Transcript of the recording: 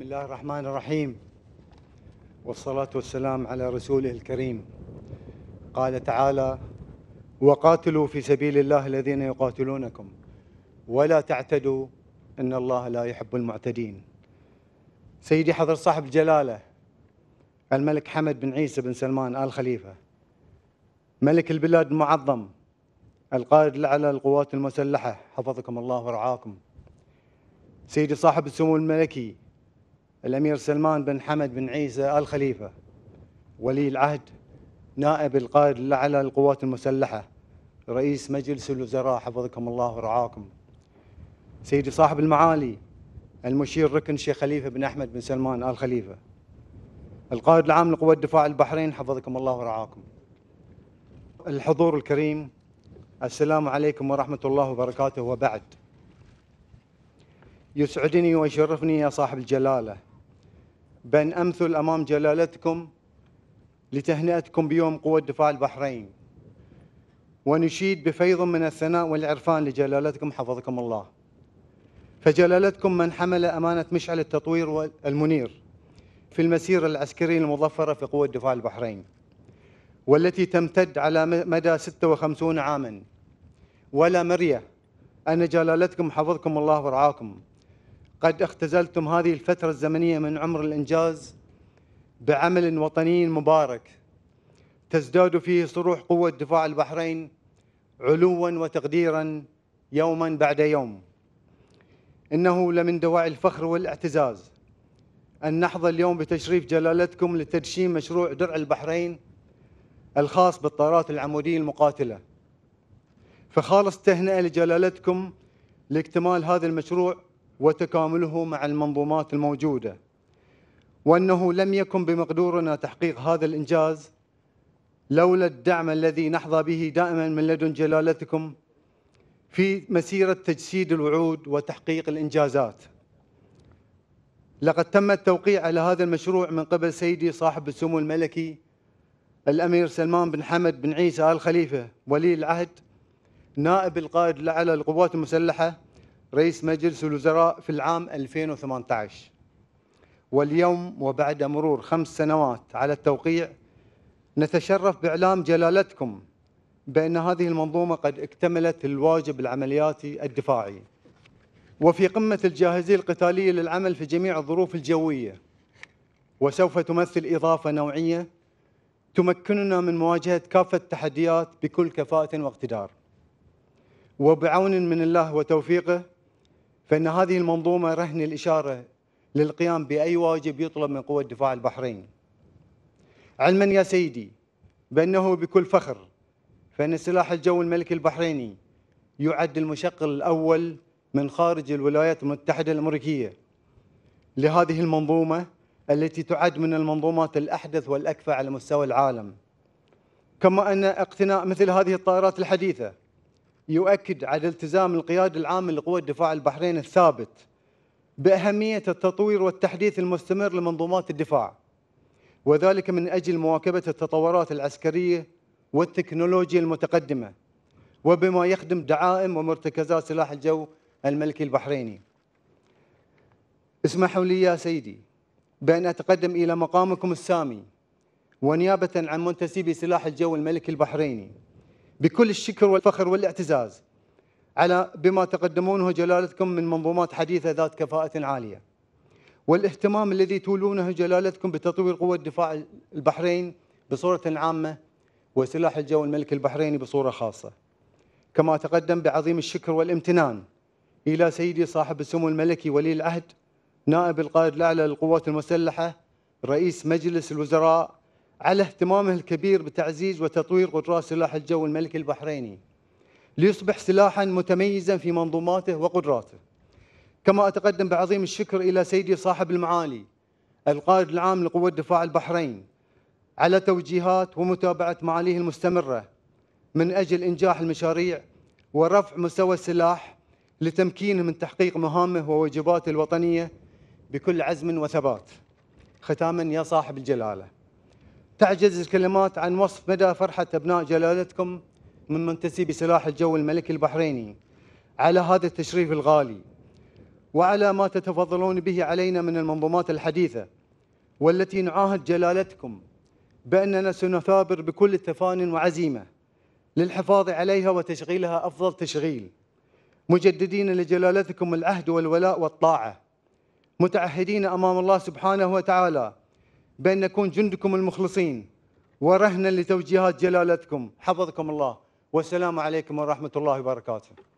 بسم الله الرحمن الرحيم والصلاة والسلام على رسوله الكريم قال تعالى وقاتلوا في سبيل الله الذين يقاتلونكم ولا تعتدوا إن الله لا يحب المعتدين سيدي حضر صاحب الجلالة الملك حمد بن عيسى بن سلمان آل خليفة ملك البلاد المعظم القائد الأعلى للقوات المسلحة حفظكم الله ورعاكم سيدي صاحب السمو الملكي الأمير سلمان بن حمد بن عيسى آل خليفة ولي العهد نائب القائد الأعلى للقوات المسلحة رئيس مجلس الوزراء حفظكم الله ورعاكم سيدي صاحب المعالي المشير ركن شيخ خليفة بن أحمد بن سلمان آل خليفة القائد العام لقوات دفاع البحرين حفظكم الله ورعاكم الحضور الكريم السلام عليكم ورحمة الله وبركاته وبعد يسعدني ويشرفني يا صاحب الجلالة بأن أمثل أمام جلالتكم لتهنئتكم بيوم قوة دفاع البحرين ونشيد بفيض من الثناء والعرفان لجلالتكم حفظكم الله فجلالتكم من حمل أمانة مشعل التطوير المنير في المسيرة العسكرية المظفرة في قوة دفاع البحرين والتي تمتد على مدى 56 عاما ولا مرية أن جلالتكم حفظكم الله ورعاكم قد اختزلتم هذه الفترة الزمنية من عمر الإنجاز بعمل وطني مبارك تزداد فيه صروح قوة دفاع البحرين علوا وتقديرا يوما بعد يوم إنه لمن دواعي الفخر والاعتزاز أن نحظى اليوم بتشريف جلالتكم لتدشين مشروع درع البحرين الخاص بالطائرات العمودية المقاتلة فخالص تهنئة لجلالتكم لاكتمال هذا المشروع وتكامله مع المنظومات الموجوده وانه لم يكن بمقدورنا تحقيق هذا الانجاز لولا الدعم الذي نحظى به دائما من لدن جلالتكم في مسيره تجسيد الوعود وتحقيق الانجازات. لقد تم التوقيع على هذا المشروع من قبل سيدي صاحب السمو الملكي الامير سلمان بن حمد بن عيسى ال خليفه ولي العهد نائب القائد الاعلى للقوات المسلحه رئيس مجلس الوزراء في العام 2018 واليوم وبعد مرور خمس سنوات على التوقيع نتشرف بإعلام جلالتكم بأن هذه المنظومة قد اكتملت الواجب العملياتي الدفاعي وفي قمة الجاهزية القتالية للعمل في جميع الظروف الجوية وسوف تمثل إضافة نوعية تمكننا من مواجهة كافة التحديات بكل كفاءة واقتدار وبعون من الله وتوفيقه فان هذه المنظومه رهن الاشاره للقيام باي واجب يطلب من قوى دفاع البحرين. علما يا سيدي بانه بكل فخر فان سلاح الجو الملكي البحريني يعد المشغل الاول من خارج الولايات المتحده الامريكيه لهذه المنظومه التي تعد من المنظومات الاحدث والاكفى على مستوى العالم. كما ان اقتناء مثل هذه الطائرات الحديثه يؤكد على التزام القيادة العامة لقوى دفاع البحرين الثابت بأهمية التطوير والتحديث المستمر لمنظومات الدفاع وذلك من أجل مواكبة التطورات العسكرية والتكنولوجيا المتقدمة وبما يخدم دعائم ومرتكزات سلاح الجو الملكي البحريني اسمحوا لي يا سيدي بأن أتقدم إلى مقامكم السامي ونيابة عن منتسبي سلاح الجو الملكي البحريني بكل الشكر والفخر والاعتزاز على بما تقدمونه جلالتكم من منظومات حديثة ذات كفاءة عالية والاهتمام الذي تولونه جلالتكم بتطوير قوة دفاع البحرين بصورة عامة وسلاح الجو الملك البحريني بصورة خاصة كما تقدم بعظيم الشكر والامتنان إلى سيدي صاحب السمو الملكي ولي العهد نائب القائد الأعلى للقوات المسلحة رئيس مجلس الوزراء على اهتمامه الكبير بتعزيز وتطوير قدرات سلاح الجو الملكي البحريني ليصبح سلاحا متميزا في منظوماته وقدراته كما أتقدم بعظيم الشكر إلى سيدي صاحب المعالي القائد العام لقوة دفاع البحرين على توجيهات ومتابعة معاليه المستمرة من أجل إنجاح المشاريع ورفع مستوى السلاح لتمكينه من تحقيق مهامه وواجباته الوطنية بكل عزم وثبات ختاما يا صاحب الجلاله تعجز الكلمات عن وصف مدى فرحة أبناء جلالتكم من منتسبي سلاح الجو الملكي البحريني على هذا التشريف الغالي وعلى ما تتفضلون به علينا من المنظومات الحديثة والتي نعاهد جلالتكم بأننا سنثابر بكل تفان وعزيمة للحفاظ عليها وتشغيلها أفضل تشغيل مجددين لجلالتكم العهد والولاء والطاعة متعهدين أمام الله سبحانه وتعالى بأن نكون جندكم المخلصين ورهنا لتوجيهات جلالتكم حفظكم الله والسلام عليكم ورحمة الله وبركاته